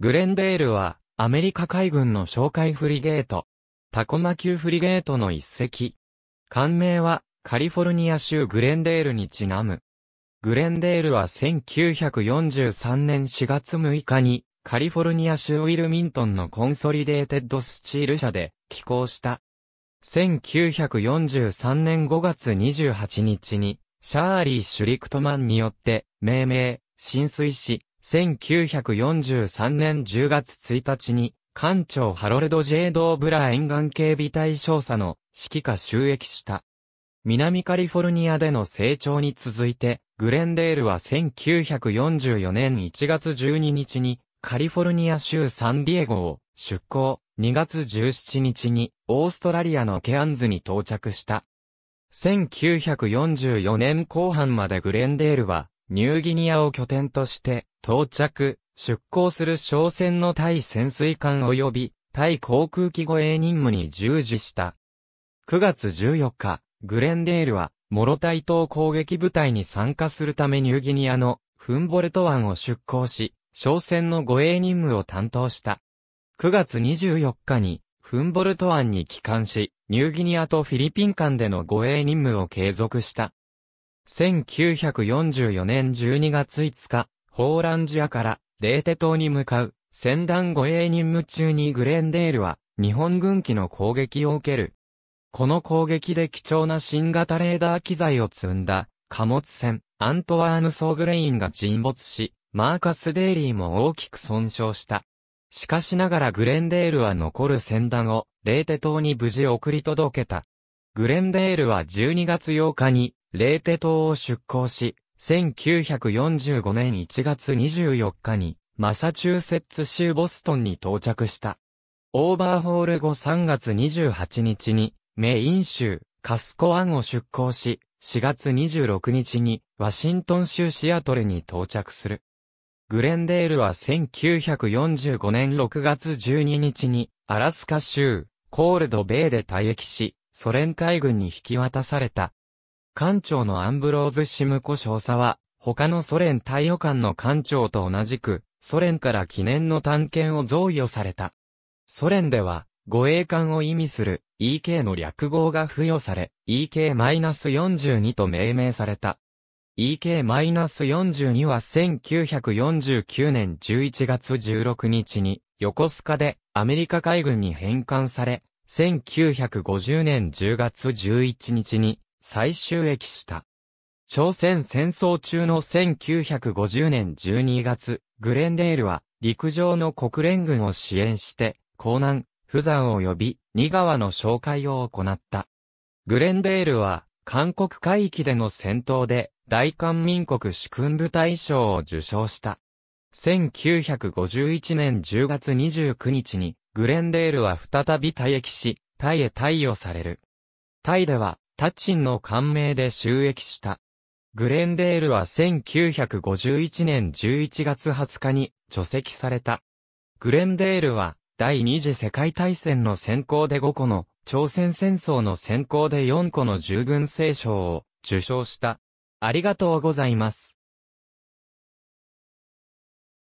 グレンデールは、アメリカ海軍の哨戒フリゲート。タコマ級フリゲートの一隻。艦名は、カリフォルニア州グレンデールにちなむ。グレンデールは1943年4月6日に、カリフォルニア州ウィルミントンのコンソリデーテッドスチール社で寄港した。1943年5月28日に、シャーリー・シュリクトマンによって、命名、浸水し、1943年10月1日に、艦長ハロルド・ジェイド・ブラ沿岸警備隊少佐の指揮下収益した。南カリフォルニアでの成長に続いて、グレンデールは1944年1月12日にカリフォルニア州サンディエゴを出港、2月17日にオーストラリアのケアンズに到着した。1944年後半までグレンデールはニューギニアを拠点として、到着、出港する商船の対潜水艦及び、対航空機護衛任務に従事した。9月14日、グレンデールは、モロタイ島攻撃部隊に参加するためニューギニアのフンボルト湾を出港し、商船の護衛任務を担当した。9月24日に、フンボルト湾に帰還し、ニューギニアとフィリピン間での護衛任務を継続した。1944年12月5日、ホーランジアからレーテ島に向かう、船団護衛任務中にグレンデールは、日本軍機の攻撃を受ける。この攻撃で貴重な新型レーダー機材を積んだ、貨物船、アントワーヌ・ソーグレインが沈没し、マーカス・デイリーも大きく損傷した。しかしながらグレンデールは残る船団を、レーテ島に無事送り届けた。グレンデールは12月8日に、レーテ島を出港し、1945年1月24日に、マサチューセッツ州ボストンに到着した。オーバーホール後3月28日に、メイン州、カスコンを出港し、4月26日に、ワシントン州シアトルに到着する。グレンデールは1945年6月12日に、アラスカ州、コールドベイで退役し、ソ連海軍に引き渡された。艦長のアンブローズ・シムコ少佐は、他のソ連太陽艦の艦長と同じく、ソ連から記念の探検を贈与された。ソ連では、護衛艦を意味する EK の略号が付与され、EK-42 と命名された。EK-42 は1949年11月16日に横須賀でアメリカ海軍に返還され、1950年10月11日に最終駅した。朝鮮戦争中の1950年12月、グレンデールは陸上の国連軍を支援して、江南、富山及び、二川の紹介を行った。グレンデールは、韓国海域での戦闘で、大韓民国主君部大賞を受賞した。1951年10月29日に、グレンデールは再び退役し、タイへ位与される。タイでは、タッチンの感銘で収益した。グレンデールは1951年11月20日に除籍された。グレンデールは第二次世界大戦の先行で5個の、朝鮮戦争の先行で4個の従軍聖賞を受賞した。ありがとうございます。